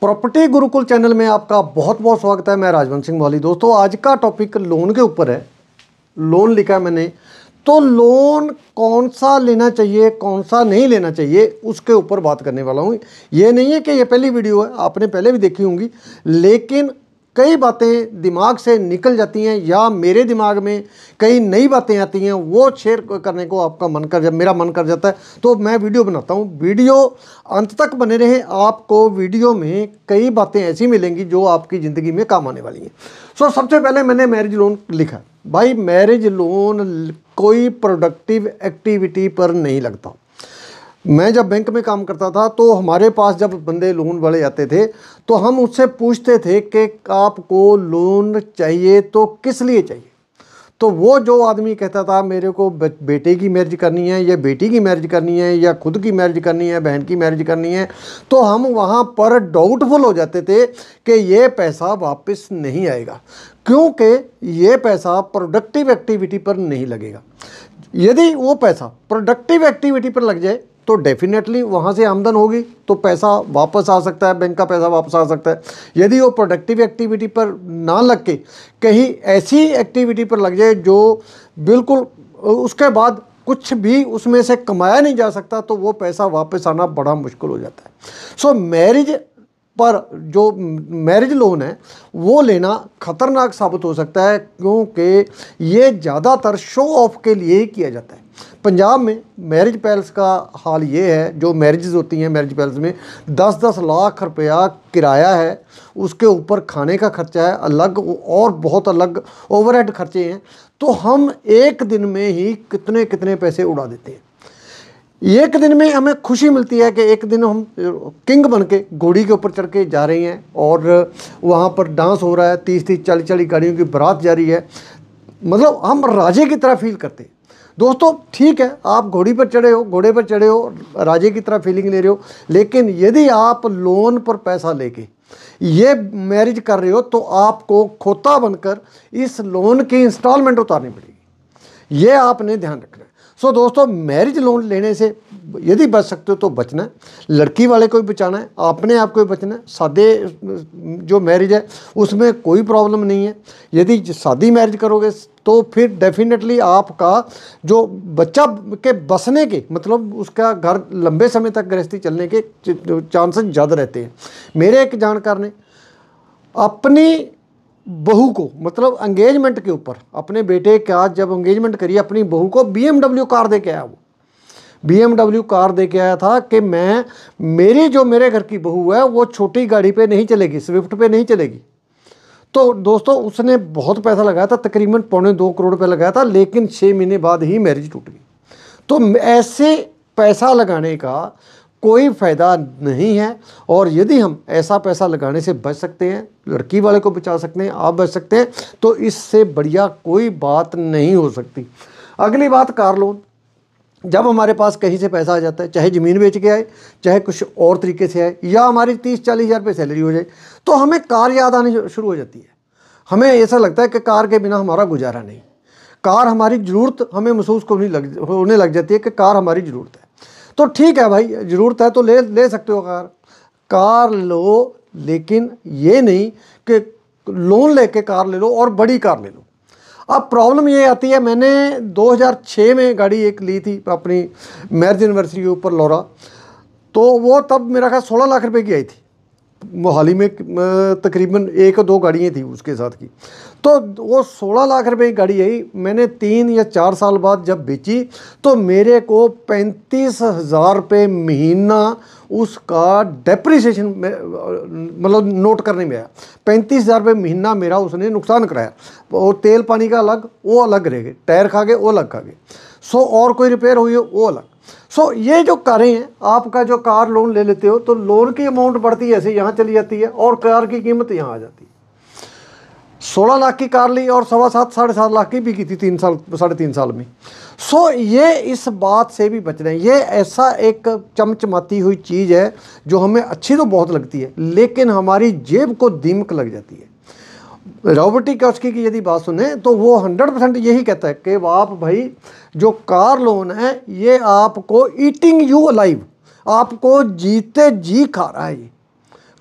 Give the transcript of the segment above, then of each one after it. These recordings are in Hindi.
प्रॉपर्टी गुरुकुल चैनल में आपका बहुत बहुत स्वागत है मैं राजवंत सिंह वाली दोस्तों आज का टॉपिक लोन के ऊपर है लोन लिखा है मैंने तो लोन कौन सा लेना चाहिए कौन सा नहीं लेना चाहिए उसके ऊपर बात करने वाला हूँ ये नहीं है कि ये पहली वीडियो है आपने पहले भी देखी होंगी लेकिन कई बातें दिमाग से निकल जाती हैं या मेरे दिमाग में कई नई बातें आती हैं वो शेयर करने को आपका मन कर जब मेरा मन कर जाता है तो मैं वीडियो बनाता हूँ वीडियो अंत तक बने रहे आपको वीडियो में कई बातें ऐसी मिलेंगी जो आपकी ज़िंदगी में काम आने वाली हैं सो so, सबसे पहले मैंने मैरिज लोन लिखा भाई मैरिज लोन कोई प्रोडक्टिव एक्टिविटी पर नहीं लगता मैं जब बैंक में काम करता था तो हमारे पास जब बंदे लोन वाले आते थे तो हम उससे पूछते थे कि आपको लोन चाहिए तो किस लिए चाहिए तो वो जो आदमी कहता था मेरे को बेटे की मैरिज करनी है या बेटी की मैरिज करनी है या खुद की मैरिज करनी है बहन की मैरिज करनी है तो हम वहाँ पर डाउटफुल हो जाते थे कि ये पैसा वापस नहीं आएगा क्योंकि ये पैसा प्रोडक्टिव एक्टिविटी पर नहीं लगेगा यदि वो पैसा प्रोडक्टिव एक्टिविटी पर लग जाए तो डेफिनेटली वहाँ से आमदन होगी तो पैसा वापस आ सकता है बैंक का पैसा वापस आ सकता है यदि वो प्रोडक्टिव एक्टिविटी पर ना लग के कहीं ऐसी एक्टिविटी पर लग जाए जो बिल्कुल उसके बाद कुछ भी उसमें से कमाया नहीं जा सकता तो वो पैसा वापस आना बड़ा मुश्किल हो जाता है सो मैरिज पर जो मैरिज लोन है वो लेना खतरनाक साबित हो सकता है क्योंकि ये ज़्यादातर शो ऑफ के लिए ही किया जाता है पंजाब में मैरिज पैलेस का हाल ये है जो मैरिज़ होती हैं मैरिज पैलेस में दस दस लाख रुपया किराया है उसके ऊपर खाने का खर्चा है अलग और बहुत अलग ओवरहेड खर्चे हैं तो हम एक दिन में ही कितने कितने पैसे उड़ा देते हैं एक दिन में हमें खुशी मिलती है कि एक दिन हम किंग बन के घोड़ी के ऊपर चढ़ के जा रहे हैं और वहाँ पर डांस हो रहा है तीस तीस चालीस चालीस गाड़ियों की बारात जा रही है मतलब हम राजे की तरह फील करते हैं दोस्तों ठीक है आप घोड़ी पर चढ़े हो घोड़े पर चढ़े हो राजे की तरह फीलिंग ले रहे हो लेकिन यदि आप लोन पर पैसा लेके ये मैरिज कर रहे हो तो आपको खोता बनकर इस लोन की इंस्टॉलमेंट उतारनी पड़ेगी ये आपने ध्यान रखना सो so, दोस्तों मैरिज लोन लेने से यदि बच सकते हो तो बचना है लड़की वाले को भी बचाना है अपने आप को भी बचना है सादे जो मैरिज है उसमें कोई प्रॉब्लम नहीं है यदि शादी मैरिज करोगे तो फिर डेफिनेटली आपका जो बच्चा के बसने के मतलब उसका घर लंबे समय तक गृहस्थी चलने के चांसेस ज़्यादा रहते हैं मेरे एक जानकार ने अपनी बहू को मतलब एंगेजमेंट के ऊपर अपने बेटे का जब एंगेजमेंट करी अपनी बहू को बीएमडब्ल्यू कार दे के आया वो बीएमडब्ल्यू कार दे के आया था कि मैं मेरी जो मेरे घर की बहू है वो छोटी गाड़ी पे नहीं चलेगी स्विफ्ट पे नहीं चलेगी तो दोस्तों उसने बहुत पैसा लगाया था तकरीबन पौने दो करोड़ रुपये लगाया था लेकिन छः महीने बाद ही मैरिज टूट गई तो ऐसे पैसा लगाने का कोई फ़ायदा नहीं है और यदि हम ऐसा पैसा लगाने से बच सकते हैं लड़की वाले को बचा सकते हैं आप बच सकते हैं तो इससे बढ़िया कोई बात नहीं हो सकती अगली बात कार लोन जब हमारे पास कहीं से पैसा आ जाता है चाहे ज़मीन बेच के आए चाहे कुछ और तरीके से आए या हमारी तीस चालीस हज़ार रुपये सैलरी हो जाए तो हमें कार याद आनी शुरू हो जाती है हमें ऐसा लगता है कि कार के बिना हमारा गुजारा नहीं कार हमारी ज़रूरत हमें महसूस को नहीं लग होने लग जाती है कि कार हमारी ज़रूरत है तो ठीक है भाई ज़रूरत है तो ले ले सकते हो कार कार लो लेकिन ये नहीं कि लोन लेके कार ले लो और बड़ी कार ले लो अब प्रॉब्लम ये आती है मैंने 2006 में गाड़ी एक ली थी अपनी मैरिज एनिवर्सरी के ऊपर लोरा तो वो तब मेरा ख्याल सोलह लाख रुपये की आई थी मोहाली में तकरीबन एक दो गाड़ियाँ थी उसके साथ की तो वो सोलह लाख रुपए की गाड़ी आई मैंने तीन या चार साल बाद जब बेची तो मेरे को पैंतीस हज़ार रुपये महीना उसका डेप्रिसिएशन मतलब नोट करने में आया पैंतीस हज़ार रुपये महीना मेरा उसने नुकसान कराया और तेल पानी का अलग वो अलग रह गए टायर खा गए वो अलग खा गए सो और कोई रिपेयर हुई वो अलग सो so, ये जो कारें हैं आपका जो कार लोन ले लेते हो तो लोन की अमाउंट बढ़ती है ऐसे यहाँ चली जाती है और कार की कीमत यहाँ आ जाती है सोलह लाख की कार ली और सवा सात साढ़े सात लाख की की थी तीन साल साढ़े तीन साल में सो so, ये इस बात से भी बच रहे हैं ये ऐसा एक चमचमाती हुई चीज़ है जो हमें अच्छी तो बहुत लगती है लेकिन हमारी जेब को दीमक लग जाती है रॉबर्टी कॉस्की की यदि बात सुने तो वो हंड्रेड परसेंट यही कहता है कि आप भाई जो कार लोन है ये आपको ईटिंग यू अलाइव आपको जीते जी खा रहा है ये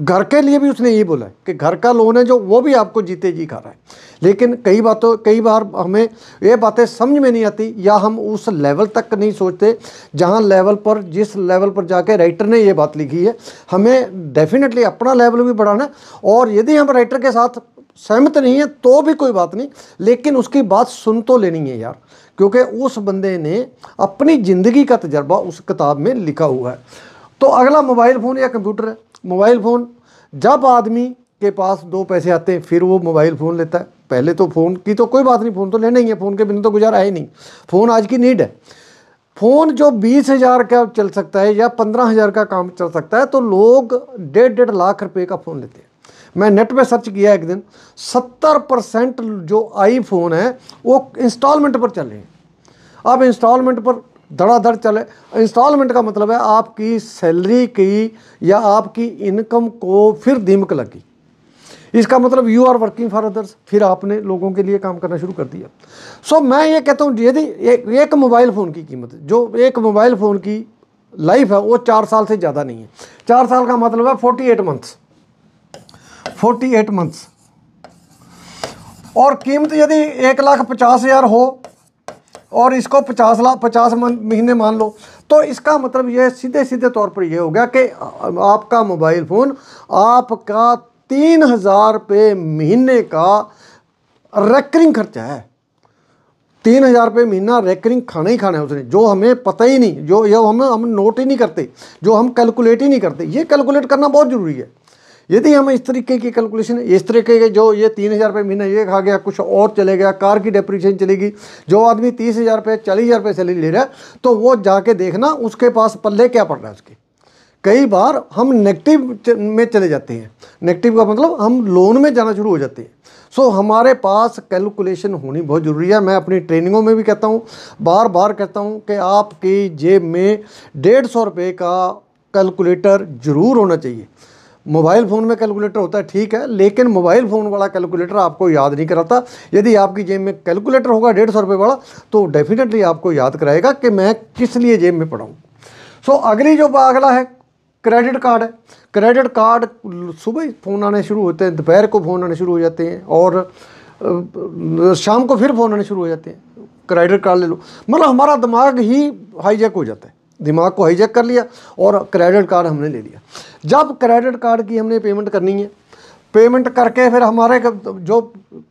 घर के लिए भी उसने ये बोला है कि घर का लोन है जो वो भी आपको जीते जी खा रहा है लेकिन कई बातों कई बार हमें ये बातें समझ में नहीं आती या हम उस लेवल तक नहीं सोचते जहाँ लेवल पर जिस लेवल पर जाके राइटर ने ये बात लिखी है हमें डेफिनेटली अपना लेवल भी बढ़ाना और यदि हम राइटर के साथ सहमत नहीं है तो भी कोई बात नहीं लेकिन उसकी बात सुन तो लेनी है यार क्योंकि उस बंदे ने अपनी ज़िंदगी का तजर्बा उस किताब में लिखा हुआ है तो अगला मोबाइल फ़ोन या कंप्यूटर है मोबाइल फ़ोन जब आदमी के पास दो पैसे आते हैं फिर वो मोबाइल फ़ोन लेता है पहले तो फ़ोन की तो कोई बात नहीं फ़ोन तो लेना ही है फ़ोन के बिना तो गुजारा है नहीं फ़ोन आज की नीड है फ़ोन जो बीस हज़ार का चल सकता है या पंद्रह हज़ार का काम चल सकता है तो लोग डेढ़ डेढ़ लाख रुपए का फ़ोन लेते हैं मैं नेट पे सर्च किया एक दिन सत्तर परसेंट जो आईफोन है वो इंस्टॉलमेंट पर चले अब इंस्टॉलमेंट पर धड़ाधड़ चले इंस्टॉलमेंट का मतलब है आपकी सैलरी की या आपकी इनकम को फिर दीमक लगी इसका मतलब you are working for others फिर आपने लोगों के लिए काम करना शुरू कर दिया सो so, मैं ये कहता हूँ यदि एक, एक मोबाइल फ़ोन की कीमत जो एक मोबाइल फ़ोन की लाइफ है वो चार साल से ज़्यादा नहीं है चार साल का मतलब है forty eight months forty eight months और कीमत यदि एक लाख पचास हज़ार हो और इसको पचास लाख पचास महीने मान लो तो इसका मतलब यह सीधे सीधे तौर पर यह हो गया कि आपका मोबाइल फ़ोन आपका तीन हज़ार रुपये महीने का रेकरिंग खर्चा है तीन हज़ार रुपये महीना रेकरिंग खाना ही खाना है उसने जो हमें पता ही नहीं जो ये हम हम नोट ही नहीं करते जो हम कैलकुलेट ही नहीं करते ये कैलकुलेट करना बहुत ज़रूरी है यदि हम इस तरीके की कैलकुलेशन इस तरीके के जो ये तीन हज़ार रुपये महीना ये खा गया कुछ और चले गया कार की डेप्रीशन चलेगी जो आदमी तीस हज़ार रुपये चालीस हज़ार रुपये सैलरी ले रहा है तो वो जाके देखना उसके पास पल्ले क्या पड़ रहा है उसके कई बार हम नेगेटिव में चले जाते हैं नेगेटिव का मतलब हम लोन में जाना शुरू हो जाते हैं सो so, हमारे पास कैलकुलेशन होनी बहुत ज़रूरी है मैं अपनी ट्रेनिंगों में भी कहता हूँ बार बार कहता हूँ कि आपकी जेब में डेढ़ सौ रुपये का कैलकुलेटर ज़रूर होना चाहिए मोबाइल फ़ोन में कैलकुलेटर होता है ठीक है लेकिन मोबाइल फ़ोन वाला कैलकुलेटर आपको याद नहीं कराता यदि आपकी जेब में कैलकुलेटर होगा डेढ़ सौ रुपये वाला तो डेफिनेटली आपको याद कराएगा कि मैं किस लिए जेब में पढ़ाऊँ सो so, अगली जो अगला है क्रेडिट कार्ड है क्रेडिट कार्ड सुबह फ़ोन आने शुरू होते हैं दोपहर को फ़ोन आने शुरू हो जाते हैं और शाम को फिर फ़ोन आने शुरू हो जाते हैं क्रेडिट कार्ड ले लो मतलब हमारा दिमाग ही हाईजैक हो जाता है दिमाग को हाईजेक कर लिया और क्रेडिट कार्ड हमने ले लिया जब क्रेडिट कार्ड की हमने पेमेंट करनी है पेमेंट करके फिर हमारे जो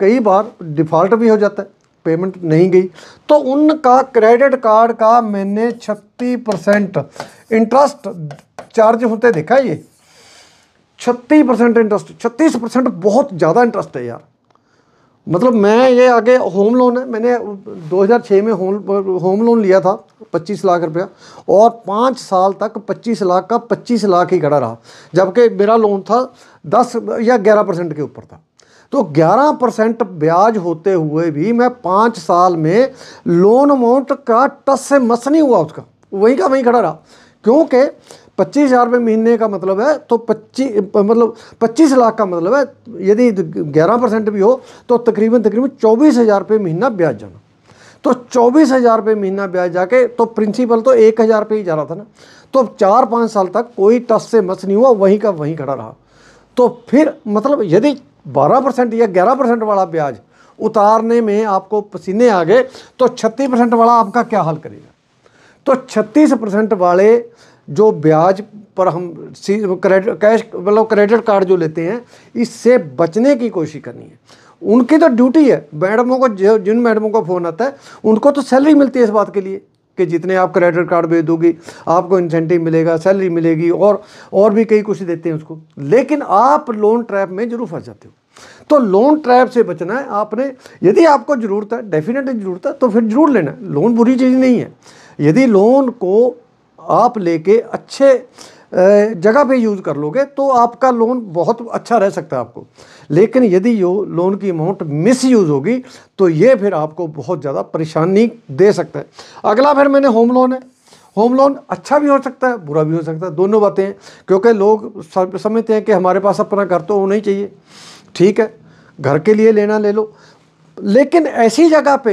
कई बार डिफ़ॉल्ट भी हो जाता है पेमेंट नहीं गई तो उनका क्रेडिट कार्ड का मैंने छत्तीस परसेंट इंटरेस्ट चार्ज होते देखा ये छत्तीस परसेंट इंटरेस्ट छत्तीस परसेंट बहुत ज़्यादा इंटरेस्ट है यार मतलब मैं ये आगे होम लोन है मैंने 2006 में होम होम लोन लिया था 25 लाख रुपया और पाँच साल तक 25 लाख का 25 लाख ही खड़ा रहा जबकि मेरा लोन था 10 या 11 परसेंट के ऊपर था तो 11 परसेंट ब्याज होते हुए भी मैं पाँच साल में लोन अमाउंट का टस से मस नहीं हुआ उसका वहीं का वहीं खड़ा रहा क्योंकि पच्चीस हज़ार रुपये महीने का मतलब है तो पच्चीस मतलब पच्चीस लाख का मतलब है यदि ग्यारह परसेंट भी हो तो तकरीबन तकरीबन चौबीस हज़ार रुपये महीना ब्याज जाना तो चौबीस हज़ार रुपये महीना ब्याज जाके तो प्रिंसिपल तो एक हज़ार रुपये ही जा रहा था ना तो चार पाँच साल तक कोई टस से मस नहीं हुआ वहीं का वहीं खड़ा रहा तो फिर मतलब यदि बारह परसेंट या ग्यारह परसेंट वाला ब्याज उतारने में आपको पसीने आ गए तो छत्तीस परसेंट वाला आपका क्या हाल करेगा तो छत्तीस परसेंट वाले जो ब्याज पर हम क्रेडिट कैश मतलब क्रेडिट कार्ड जो लेते हैं इससे बचने की कोशिश करनी है उनकी तो ड्यूटी है मैडमों को जो जिन मैडमों का फ़ोन आता है उनको तो सैलरी मिलती है इस बात के लिए कि जितने आप क्रेडिट कार्ड भेज दोगी आपको इंसेंटिव मिलेगा सैलरी मिलेगी और और भी कई कुछ देते हैं उसको लेकिन आप लोन ट्रैप में जरूर फंस जाते हो तो लोन ट्रैप से बचना है आपने यदि आपको ज़रूरत है डेफिनेटली ज़रूरत है तो फिर ज़रूर लेना है लोन बुरी चीज़ नहीं है यदि लोन को आप लेके अच्छे जगह पे यूज़ कर लोगे तो आपका लोन बहुत अच्छा रह सकता है आपको लेकिन यदि यो लोन की अमाउंट मिस यूज़ होगी तो ये फिर आपको बहुत ज़्यादा परेशानी दे सकता है अगला फिर मैंने होम लोन है होम लोन अच्छा भी हो सकता है बुरा भी हो सकता है दोनों बातें हैं क्योंकि लोग समझते हैं कि हमारे पास अपना घर तो होना ही चाहिए ठीक है घर के लिए लेना ले लो लेकिन ऐसी जगह पे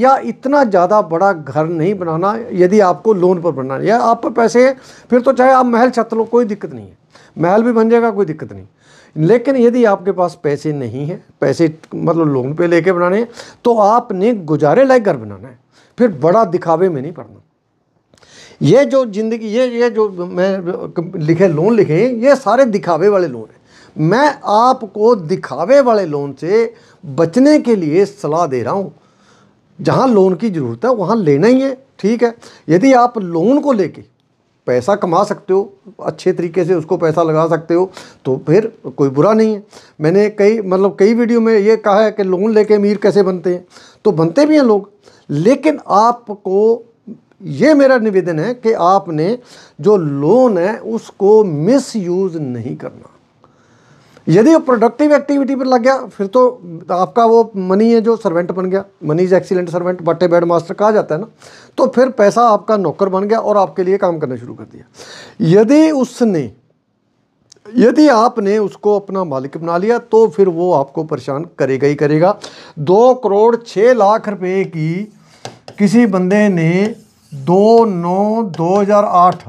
या इतना ज़्यादा बड़ा घर नहीं बनाना यदि आपको लोन पर बनाना या आप पर पैसे हैं फिर तो चाहे आप महल छत लो कोई दिक्कत नहीं है महल भी बन जाएगा कोई दिक्कत नहीं लेकिन यदि आपके पास पैसे नहीं हैं पैसे मतलब लोन पे लेके बनाने हैं तो आपने गुजारे लायक घर बनाना है फिर बड़ा दिखावे में नहीं पड़ना ये जो जिंदगी ये ये जो मैं लिखे लोन लिखे हैं ये सारे दिखावे वाले लोन हैं मैं आपको दिखावे वाले लोन से बचने के लिए सलाह दे रहा हूँ जहाँ लोन की ज़रूरत है वहाँ लेना ही है ठीक है यदि आप लोन को लेके पैसा कमा सकते हो अच्छे तरीके से उसको पैसा लगा सकते हो तो फिर कोई बुरा नहीं है मैंने कई मतलब कई वीडियो में ये कहा है कि लोन लेके अमीर कैसे बनते हैं तो बनते भी हैं लोग लेकिन आपको ये मेरा निवेदन है कि आपने जो लोन है उसको मिसयूज़ नहीं करना यदि वो प्रोडक्टिव एक्टिविटी पर लग गया फिर तो आपका वो मनी है जो सर्वेंट बन गया money is excellent servant but a bad master कहा जाता है ना तो फिर पैसा आपका नौकर बन गया और आपके लिए काम करना शुरू कर दिया यदि उसने यदि आपने उसको अपना मालिक बना लिया तो फिर वो आपको परेशान करेगा ही करेगा दो करोड़ छः लाख रुपए की किसी बंदे ने दो नौ दो हज़ार आठ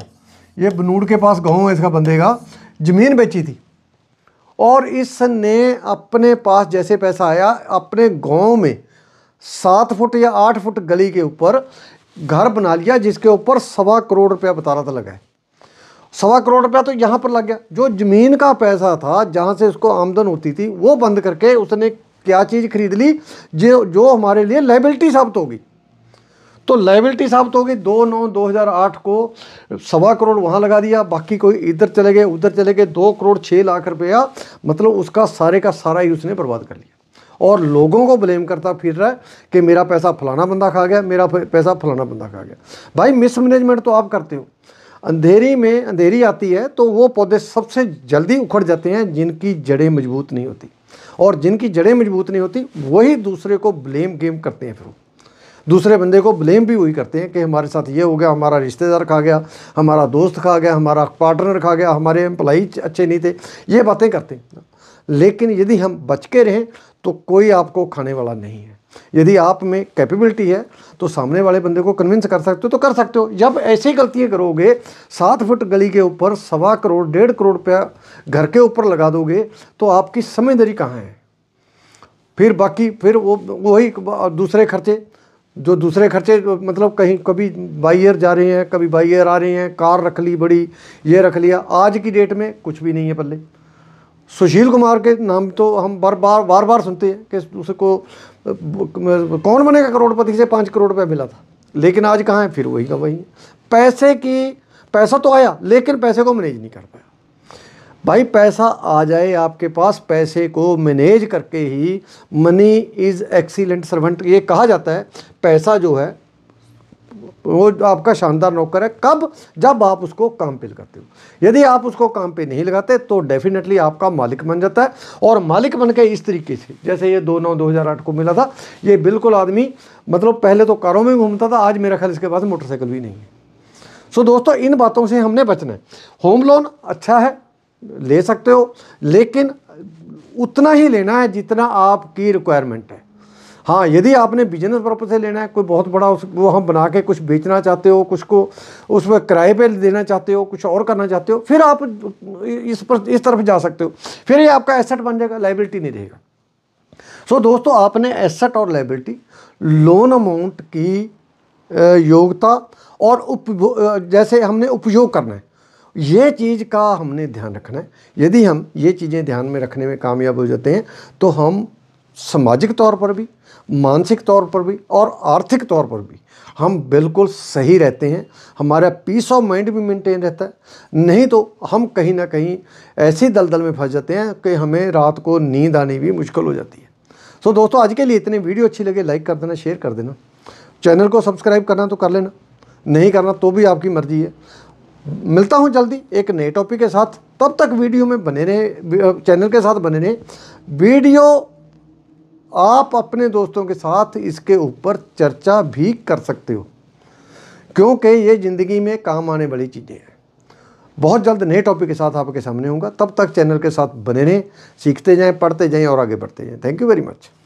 ये बनूड़ के पास गाँव है इसका बंदे का ज़मीन बेची थी और इसने अपने पास जैसे पैसा आया अपने गांव में सात फुट या आठ फुट गली के ऊपर घर बना लिया जिसके ऊपर सवा करोड़ रुपया बता रहा था लगा सवा करोड़ रुपया तो यहाँ पर लग गया जो ज़मीन का पैसा था जहाँ से उसको आमदन होती थी वो बंद करके उसने क्या चीज़ खरीद ली जो जो हमारे लिए लाइबिलिटी साबित होगी तो लाइबिलिटी साबित हो गई दो नौ दो हज़ार आठ को सवा करोड़ वहाँ लगा दिया बाकी कोई इधर चले गए उधर चले गए दो करोड़ छः लाख रुपया मतलब उसका सारे का सारा ही उसने बर्बाद कर लिया और लोगों को ब्लेम करता फिर रहा है कि मेरा पैसा फलाना बंदा खा गया मेरा पैसा फलाना बंदा खा गया भाई मिसमैनेजमेंट तो आप करते हो अंधेरी में अंधेरी आती है तो वो पौधे सबसे जल्दी उखड़ जाते हैं जिनकी जड़ें मजबूत नहीं होती और जिनकी जड़ें मजबूत नहीं होती वही दूसरे को ब्लेम गेम करते हैं फिर वो दूसरे बंदे को ब्लेम भी वही करते हैं कि हमारे साथ ये हो गया हमारा रिश्तेदार खा गया हमारा दोस्त खा गया हमारा पार्टनर खा गया हमारे एम्प्लाई अच्छे नहीं थे ये बातें करते हैं लेकिन यदि हम बच के रहें तो कोई आपको खाने वाला नहीं है यदि आप में कैपेबिलिटी है तो सामने वाले बंदे को कन्विंस कर सकते हो तो कर सकते हो जब ऐसी गलतियाँ करोगे सात फुट गली के ऊपर सवा करोड़ डेढ़ करोड़ रुपया घर के ऊपर लगा दोगे तो आपकी समझदारी कहाँ है फिर बाकी फिर वो वही दूसरे खर्चे जो दूसरे खर्चे मतलब कहीं कभी बाई एयर जा रहे हैं कभी बाई एयर आ रहे हैं कार रख ली बड़ी ये रख लिया आज की डेट में कुछ भी नहीं है पल्ले सुशील कुमार के नाम तो हम बार बार बार बार सुनते हैं कि उसको कौन बनेगा करोड़पति से पाँच करोड़ रुपया मिला था लेकिन आज कहाँ है फिर वही का वही पैसे की पैसा तो आया लेकिन पैसे को मैनेज नहीं कर पाया भाई पैसा आ जाए आपके पास पैसे को मैनेज करके ही मनी इज़ एक्सीलेंट सर्वेंट ये कहा जाता है पैसा जो है वो आपका शानदार नौकर है कब जब आप उसको काम पे लगाते हो यदि आप उसको काम पे नहीं लगाते तो डेफिनेटली आपका मालिक बन जाता है और मालिक बन के इस तरीके से जैसे ये दो नौ दो हज़ार आठ को मिला था ये बिल्कुल आदमी मतलब पहले तो कारों में घूमता था आज मेरा ख्याल इसके पास मोटरसाइकिल भी नहीं है सो दोस्तों इन बातों से हमने बचना है होम लोन अच्छा है ले सकते हो लेकिन उतना ही लेना है जितना आपकी रिक्वायरमेंट है हाँ यदि आपने बिजनेस पर्पज से लेना है कोई बहुत बड़ा उस वो हम बना के कुछ बेचना चाहते हो कुछ को उस पर किराए पर देना चाहते हो कुछ और करना चाहते हो फिर आप इस पर इस तरफ जा सकते हो फिर ये आपका एसेट बन जाएगा लाइबिलिटी नहीं रहेगा सो so, दोस्तों आपने एसेट और लाइबिलिटी लोन अमाउंट की योग्यता और उप जैसे हमने उपयोग करना है ये चीज़ का हमने ध्यान रखना है यदि हम ये चीज़ें ध्यान में रखने में कामयाब हो जाते हैं तो हम सामाजिक तौर पर भी मानसिक तौर पर भी और आर्थिक तौर पर भी हम बिल्कुल सही रहते हैं हमारा पीस ऑफ माइंड भी मेंटेन रहता है नहीं तो हम कहीं ना कहीं ऐसी दलदल में फंस जाते हैं कि हमें रात को नींद आनी भी मुश्किल हो जाती है सो so, दोस्तों आज के लिए इतने वीडियो अच्छी लगे लाइक कर देना शेयर कर देना चैनल को सब्सक्राइब करना तो कर लेना नहीं करना तो भी आपकी मर्ज़ी है मिलता हूँ जल्दी एक नए टॉपिक के साथ तब तक वीडियो में बने रहे चैनल के साथ बने रहे वीडियो आप अपने दोस्तों के साथ इसके ऊपर चर्चा भी कर सकते हो क्योंकि ये ज़िंदगी में काम आने वाली चीज़ें हैं बहुत जल्द नए टॉपिक के साथ आपके सामने होगा तब तक चैनल के साथ बने रहें सीखते जाएं पढ़ते जाएं और आगे बढ़ते जाएं थैंक यू वेरी मच